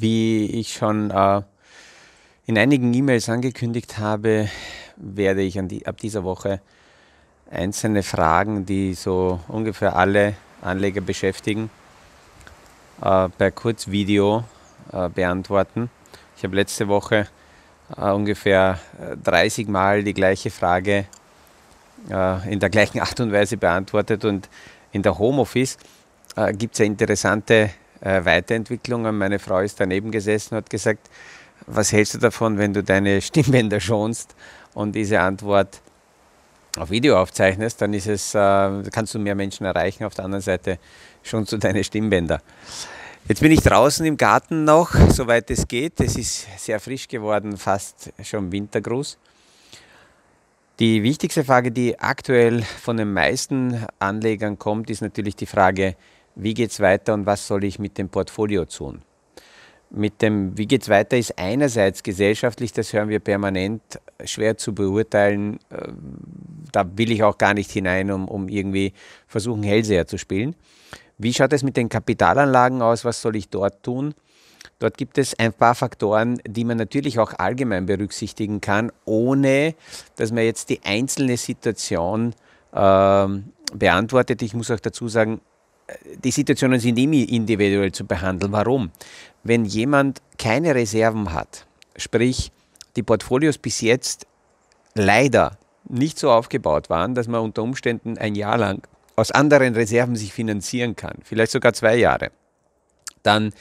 Wie ich schon äh, in einigen E-Mails angekündigt habe, werde ich die, ab dieser Woche einzelne Fragen, die so ungefähr alle Anleger beschäftigen, äh, per Kurzvideo äh, beantworten. Ich habe letzte Woche äh, ungefähr 30 äh, Mal die gleiche Frage äh, in der gleichen Art und Weise beantwortet und in der Homeoffice gibt es ja interessante äh, Weiterentwicklungen. Meine Frau ist daneben gesessen und hat gesagt, was hältst du davon, wenn du deine Stimmbänder schonst? Und diese Antwort auf Video aufzeichnest, dann ist es, äh, kannst du mehr Menschen erreichen. Auf der anderen Seite schonst du deine Stimmbänder. Jetzt bin ich draußen im Garten noch, soweit es geht. Es ist sehr frisch geworden, fast schon Wintergruß. Die wichtigste Frage, die aktuell von den meisten Anlegern kommt, ist natürlich die Frage, wie geht es weiter und was soll ich mit dem Portfolio tun. Mit dem Wie geht es weiter ist einerseits gesellschaftlich, das hören wir permanent, schwer zu beurteilen. Äh, da will ich auch gar nicht hinein, um, um irgendwie versuchen, Hellseher zu spielen. Wie schaut es mit den Kapitalanlagen aus? Was soll ich dort tun? Dort gibt es ein paar Faktoren, die man natürlich auch allgemein berücksichtigen kann, ohne dass man jetzt die einzelne Situation ähm, beantwortet. Ich muss auch dazu sagen, die Situationen sind immer individuell zu behandeln. Warum? Wenn jemand keine Reserven hat, sprich die Portfolios bis jetzt leider nicht so aufgebaut waren, dass man unter Umständen ein Jahr lang aus anderen Reserven sich finanzieren kann, vielleicht sogar zwei Jahre, dann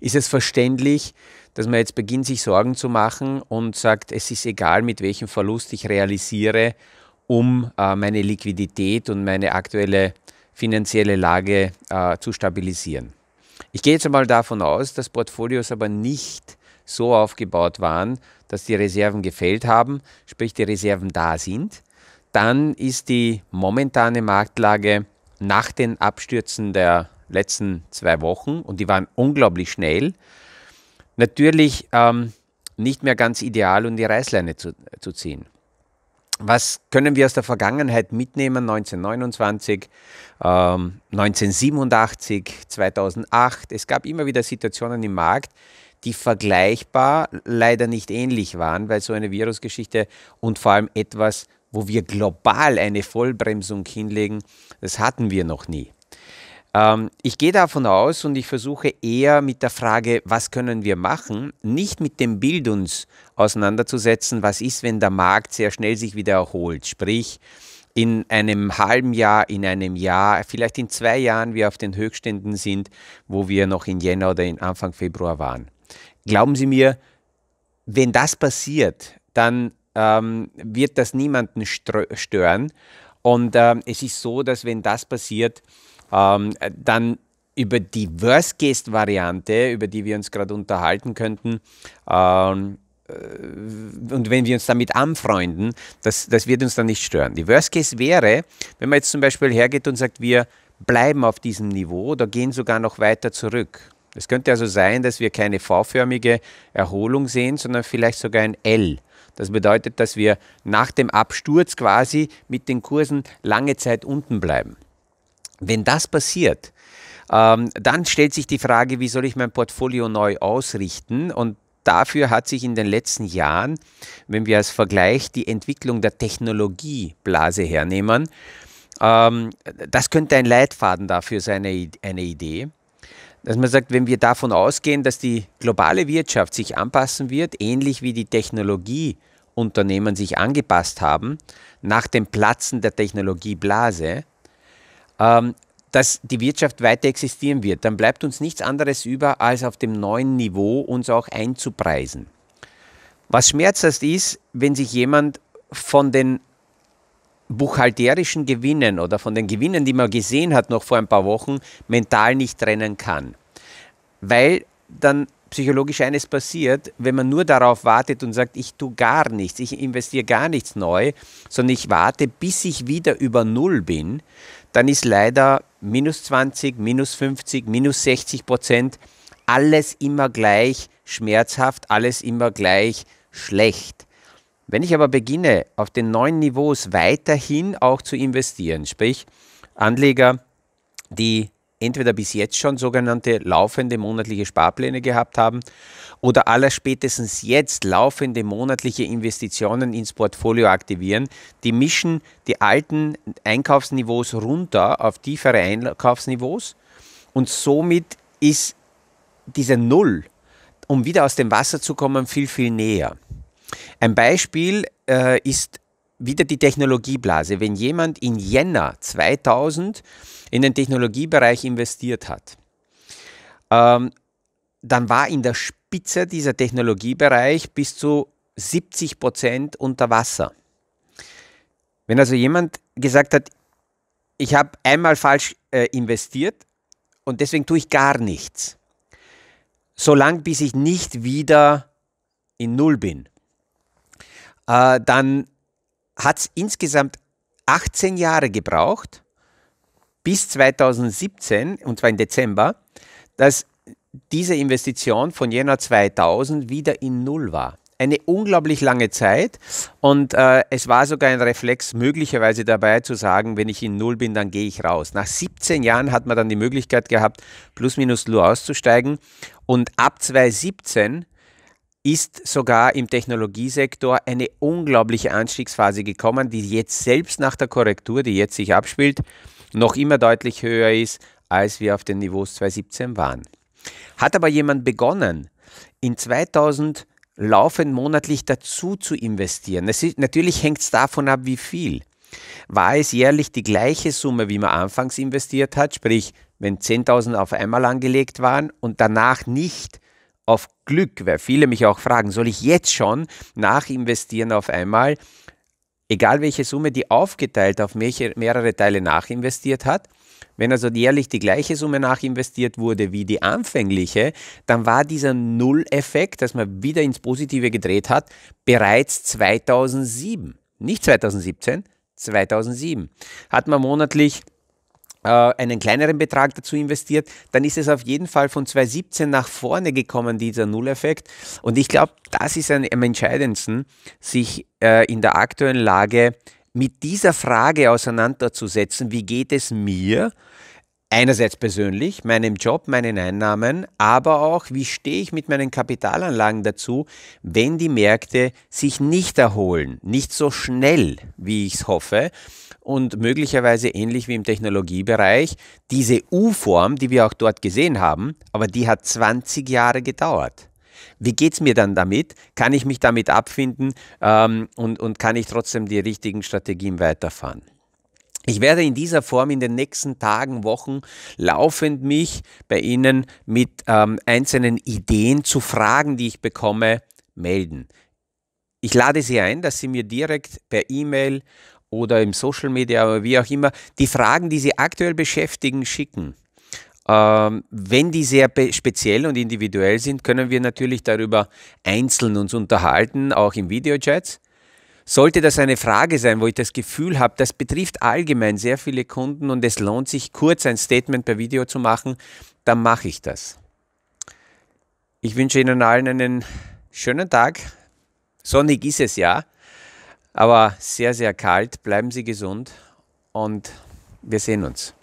ist es verständlich, dass man jetzt beginnt, sich Sorgen zu machen und sagt, es ist egal, mit welchem Verlust ich realisiere, um äh, meine Liquidität und meine aktuelle finanzielle Lage äh, zu stabilisieren. Ich gehe jetzt einmal davon aus, dass Portfolios aber nicht so aufgebaut waren, dass die Reserven gefällt haben, sprich die Reserven da sind, dann ist die momentane Marktlage nach den Abstürzen der letzten zwei Wochen, und die waren unglaublich schnell, natürlich ähm, nicht mehr ganz ideal, um die Reißleine zu, äh, zu ziehen was können wir aus der Vergangenheit mitnehmen? 1929, ähm, 1987, 2008. Es gab immer wieder Situationen im Markt, die vergleichbar, leider nicht ähnlich waren, weil so eine Virusgeschichte und vor allem etwas, wo wir global eine Vollbremsung hinlegen, das hatten wir noch nie. Ähm, ich gehe davon aus und ich versuche eher mit der Frage, was können wir machen, nicht mit dem Bild uns auseinanderzusetzen, was ist, wenn der Markt sehr schnell sich wieder erholt. Sprich, in einem halben Jahr, in einem Jahr, vielleicht in zwei Jahren wir auf den Höchstständen sind, wo wir noch in Jänner oder in Anfang Februar waren. Glauben Sie mir, wenn das passiert, dann ähm, wird das niemanden stören. Und ähm, es ist so, dass wenn das passiert, ähm, äh, dann über die Worst-Case-Variante, über die wir uns gerade unterhalten könnten, ähm, äh, und wenn wir uns damit anfreunden, das, das wird uns dann nicht stören. Die Worst Case wäre, wenn man jetzt zum Beispiel hergeht und sagt, wir bleiben auf diesem Niveau oder gehen sogar noch weiter zurück. Es könnte also sein, dass wir keine V-förmige Erholung sehen, sondern vielleicht sogar ein L. Das bedeutet, dass wir nach dem Absturz quasi mit den Kursen lange Zeit unten bleiben. Wenn das passiert, ähm, dann stellt sich die Frage, wie soll ich mein Portfolio neu ausrichten? Und dafür hat sich in den letzten Jahren, wenn wir als Vergleich die Entwicklung der Technologieblase hernehmen, ähm, das könnte ein Leitfaden dafür sein, eine, eine Idee dass man sagt, wenn wir davon ausgehen, dass die globale Wirtschaft sich anpassen wird, ähnlich wie die Technologieunternehmen sich angepasst haben, nach dem Platzen der Technologieblase, ähm, dass die Wirtschaft weiter existieren wird, dann bleibt uns nichts anderes über, als auf dem neuen Niveau uns auch einzupreisen. Was schmerzhaft ist, wenn sich jemand von den buchhalterischen Gewinnen oder von den Gewinnen, die man gesehen hat noch vor ein paar Wochen, mental nicht trennen kann. Weil dann psychologisch eines passiert, wenn man nur darauf wartet und sagt, ich tue gar nichts, ich investiere gar nichts neu, sondern ich warte, bis ich wieder über Null bin, dann ist leider minus 20, minus 50, minus 60 Prozent alles immer gleich schmerzhaft, alles immer gleich schlecht. Wenn ich aber beginne, auf den neuen Niveaus weiterhin auch zu investieren, sprich Anleger, die entweder bis jetzt schon sogenannte laufende monatliche Sparpläne gehabt haben oder aller spätestens jetzt laufende monatliche Investitionen ins Portfolio aktivieren. Die mischen die alten Einkaufsniveaus runter auf tiefere Einkaufsniveaus und somit ist diese Null, um wieder aus dem Wasser zu kommen, viel, viel näher. Ein Beispiel äh, ist wieder die Technologieblase. Wenn jemand in Jänner 2000 in den Technologiebereich investiert hat, ähm, dann war in der Spitze dieser Technologiebereich bis zu 70 Prozent unter Wasser. Wenn also jemand gesagt hat, ich habe einmal falsch äh, investiert und deswegen tue ich gar nichts, solange bis ich nicht wieder in Null bin, äh, dann hat es insgesamt 18 Jahre gebraucht, bis 2017, und zwar im Dezember, dass diese Investition von Jänner 2000 wieder in Null war. Eine unglaublich lange Zeit und äh, es war sogar ein Reflex möglicherweise dabei zu sagen, wenn ich in Null bin, dann gehe ich raus. Nach 17 Jahren hat man dann die Möglichkeit gehabt, plus minus Null auszusteigen und ab 2017 ist sogar im Technologiesektor eine unglaubliche Anstiegsphase gekommen, die jetzt selbst nach der Korrektur, die jetzt sich abspielt, noch immer deutlich höher ist, als wir auf den Niveaus 2017 waren. Hat aber jemand begonnen, in 2000 laufend monatlich dazu zu investieren? Ist, natürlich hängt es davon ab, wie viel. War es jährlich die gleiche Summe, wie man anfangs investiert hat, sprich wenn 10.000 auf einmal angelegt waren und danach nicht auf Glück, weil viele mich auch fragen, soll ich jetzt schon nachinvestieren auf einmal, egal welche Summe, die aufgeteilt auf mehrere Teile nachinvestiert hat. Wenn also jährlich die gleiche Summe nachinvestiert wurde wie die anfängliche, dann war dieser Null-Effekt, dass man wieder ins Positive gedreht hat, bereits 2007. Nicht 2017, 2007. Hat man monatlich äh, einen kleineren Betrag dazu investiert, dann ist es auf jeden Fall von 2017 nach vorne gekommen, dieser Nulleffekt. Und ich glaube, das ist ein, am entscheidendsten, sich äh, in der aktuellen Lage mit dieser Frage auseinanderzusetzen, wie geht es mir? Einerseits persönlich, meinem Job, meinen Einnahmen, aber auch, wie stehe ich mit meinen Kapitalanlagen dazu, wenn die Märkte sich nicht erholen, nicht so schnell, wie ich es hoffe, und möglicherweise ähnlich wie im Technologiebereich, diese U-Form, die wir auch dort gesehen haben, aber die hat 20 Jahre gedauert. Wie geht es mir dann damit? Kann ich mich damit abfinden ähm, und, und kann ich trotzdem die richtigen Strategien weiterfahren? Ich werde in dieser Form in den nächsten Tagen, Wochen laufend mich bei Ihnen mit ähm, einzelnen Ideen zu Fragen, die ich bekomme, melden. Ich lade Sie ein, dass Sie mir direkt per E-Mail oder im Social Media oder wie auch immer die Fragen, die Sie aktuell beschäftigen, schicken. Ähm, wenn die sehr speziell und individuell sind, können wir natürlich darüber einzeln uns unterhalten, auch im Videochats. Sollte das eine Frage sein, wo ich das Gefühl habe, das betrifft allgemein sehr viele Kunden und es lohnt sich, kurz ein Statement per Video zu machen, dann mache ich das. Ich wünsche Ihnen allen einen schönen Tag. Sonnig ist es ja, aber sehr, sehr kalt. Bleiben Sie gesund und wir sehen uns.